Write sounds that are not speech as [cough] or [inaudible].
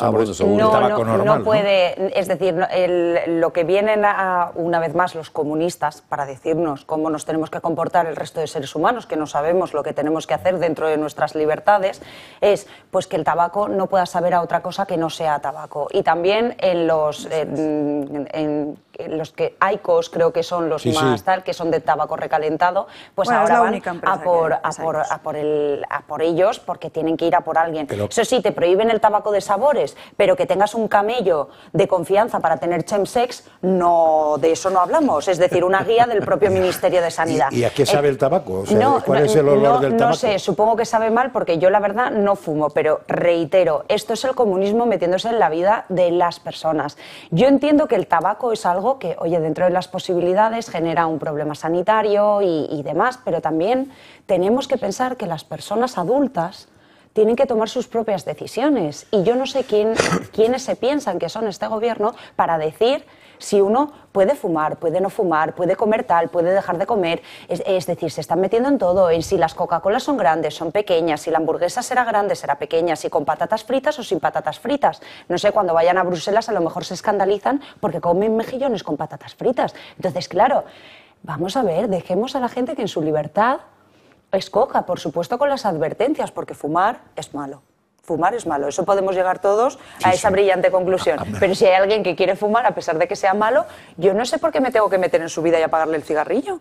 No, no puede, es decir, lo que vienen una vez más los comunistas para decirnos cómo nos tenemos que comportar el resto de seres humanos, que no sabemos lo que tenemos que hacer dentro de nuestras libertades, es pues que el tabaco no pueda saber a otra cosa que no sea tabaco. Y también en los... Eh, los que Aicos creo que son los más tal, que son de tabaco recalentado, pues ahora van a por, a por, a, por, el, por ellos porque tienen que ir a por alguien. Eso sí, te prohíben el tabaco de sabores, pero que tengas un camello de confianza para tener chemsex, no, de eso no hablamos. Es decir, una guía del propio [laughs] Ministerio de Sanidad. ¿Y, a qué sabe eh, el tabaco? no, ¿Cuál olor del tabaco? No sé, supongo que sabe mal porque yo la verdad no fumo, pero reitero, esto es el comunismo metiéndose en la vida de las personas. Yo entiendo que el tabaco es algo que, oye, dentro de las posibilidades genera un problema sanitario y, demás, pero también tenemos que pensar que las personas adultas tienen que tomar sus propias decisiones. Y yo no sé quiénes se piensan que son este gobierno para decir si uno puede fumar, puede no fumar, puede comer tal, puede dejar de comer, es, decir, se están metiendo en todo, en si las Coca-Colas son grandes, son pequeñas, si la hamburguesa será grande, será pequeña, si con patatas fritas o sin patatas fritas. No sé, cuando vayan a Bruselas a lo mejor se escandalizan porque comen mejillones con patatas fritas. Entonces, claro, vamos a ver, dejemos a la gente que en su libertad escoja, por supuesto, con las advertencias, porque fumar es malo fumar es malo. Eso podemos llegar todos a esa brillante conclusión. Ah, Pero si hay alguien que quiere fumar, a pesar de que sea malo, yo no sé por qué me tengo que meter en su vida y apagarle el cigarrillo.